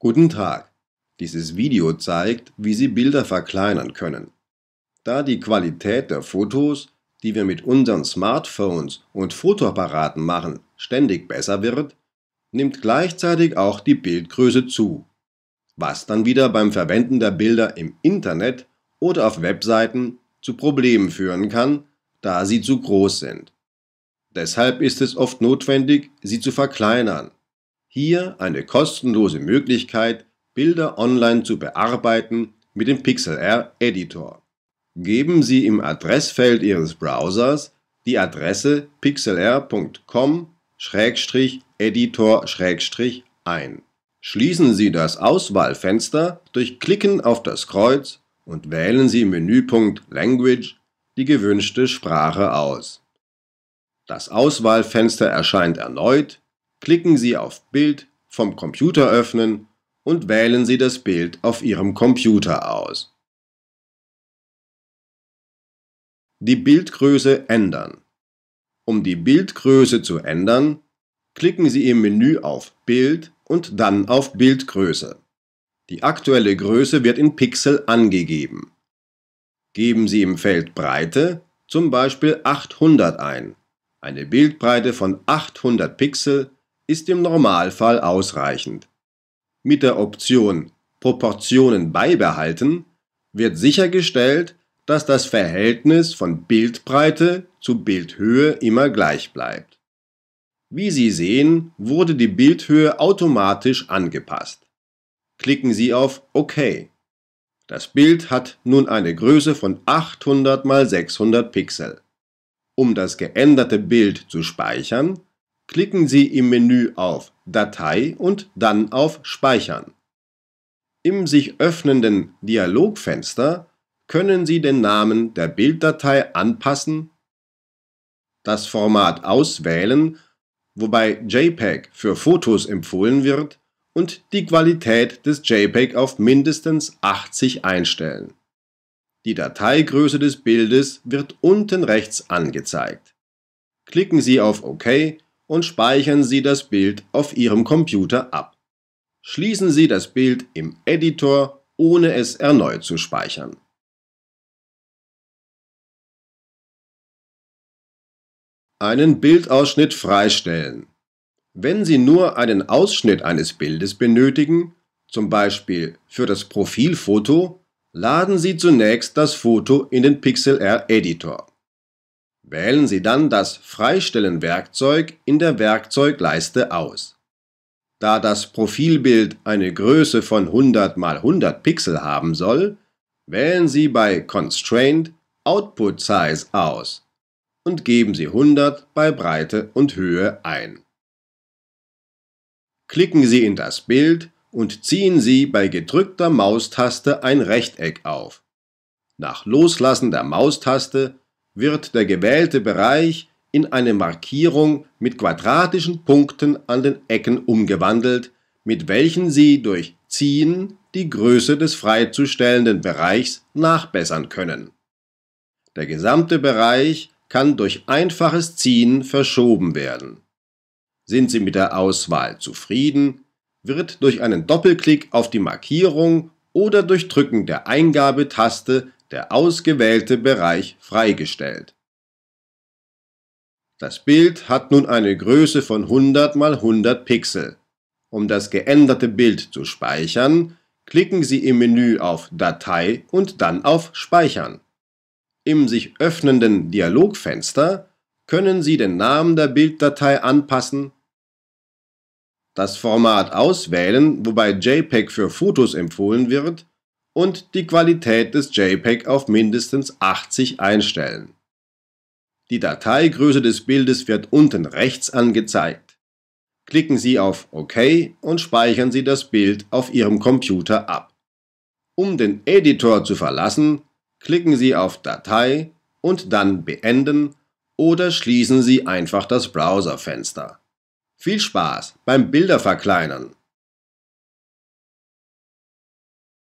Guten Tag. Dieses Video zeigt, wie Sie Bilder verkleinern können. Da die Qualität der Fotos, die wir mit unseren Smartphones und Fotoapparaten machen, ständig besser wird, nimmt gleichzeitig auch die Bildgröße zu, was dann wieder beim Verwenden der Bilder im Internet oder auf Webseiten zu Problemen führen kann, da sie zu groß sind. Deshalb ist es oft notwendig, sie zu verkleinern hier eine kostenlose Möglichkeit, Bilder online zu bearbeiten mit dem PixelR Editor. Geben Sie im Adressfeld Ihres Browsers die Adresse pixelr.com-editor- ein. Schließen Sie das Auswahlfenster durch Klicken auf das Kreuz und wählen Sie im Menüpunkt Language die gewünschte Sprache aus. Das Auswahlfenster erscheint erneut Klicken Sie auf Bild vom Computer öffnen und wählen Sie das Bild auf Ihrem Computer aus. Die Bildgröße ändern. Um die Bildgröße zu ändern, klicken Sie im Menü auf Bild und dann auf Bildgröße. Die aktuelle Größe wird in Pixel angegeben. Geben Sie im Feld Breite zum Beispiel 800 ein. Eine Bildbreite von 800 Pixel ist im Normalfall ausreichend. Mit der Option Proportionen beibehalten wird sichergestellt, dass das Verhältnis von Bildbreite zu Bildhöhe immer gleich bleibt. Wie Sie sehen, wurde die Bildhöhe automatisch angepasst. Klicken Sie auf OK. Das Bild hat nun eine Größe von 800 x 600 Pixel. Um das geänderte Bild zu speichern, klicken Sie im Menü auf Datei und dann auf Speichern. Im sich öffnenden Dialogfenster können Sie den Namen der Bilddatei anpassen, das Format auswählen, wobei JPEG für Fotos empfohlen wird, und die Qualität des JPEG auf mindestens 80 einstellen. Die Dateigröße des Bildes wird unten rechts angezeigt. Klicken Sie auf OK und speichern Sie das Bild auf Ihrem Computer ab. Schließen Sie das Bild im Editor, ohne es erneut zu speichern. Einen Bildausschnitt freistellen. Wenn Sie nur einen Ausschnitt eines Bildes benötigen, zum Beispiel für das Profilfoto, laden Sie zunächst das Foto in den Pixel R Editor. Wählen Sie dann das Freistellen-Werkzeug in der Werkzeugleiste aus. Da das Profilbild eine Größe von 100 x 100 Pixel haben soll, wählen Sie bei Constraint Output Size aus und geben Sie 100 bei Breite und Höhe ein. Klicken Sie in das Bild und ziehen Sie bei gedrückter Maustaste ein Rechteck auf. Nach Loslassen der Maustaste wird der gewählte Bereich in eine Markierung mit quadratischen Punkten an den Ecken umgewandelt, mit welchen Sie durch Ziehen die Größe des freizustellenden Bereichs nachbessern können. Der gesamte Bereich kann durch einfaches Ziehen verschoben werden. Sind Sie mit der Auswahl zufrieden, wird durch einen Doppelklick auf die Markierung oder durch Drücken der Eingabetaste der ausgewählte Bereich freigestellt. Das Bild hat nun eine Größe von 100 x 100 Pixel. Um das geänderte Bild zu speichern, klicken Sie im Menü auf Datei und dann auf Speichern. Im sich öffnenden Dialogfenster können Sie den Namen der Bilddatei anpassen, das Format auswählen, wobei JPEG für Fotos empfohlen wird, und die Qualität des JPEG auf mindestens 80 einstellen. Die Dateigröße des Bildes wird unten rechts angezeigt. Klicken Sie auf OK und speichern Sie das Bild auf Ihrem Computer ab. Um den Editor zu verlassen, klicken Sie auf Datei und dann Beenden oder schließen Sie einfach das Browserfenster. Viel Spaß beim Bilderverkleinern!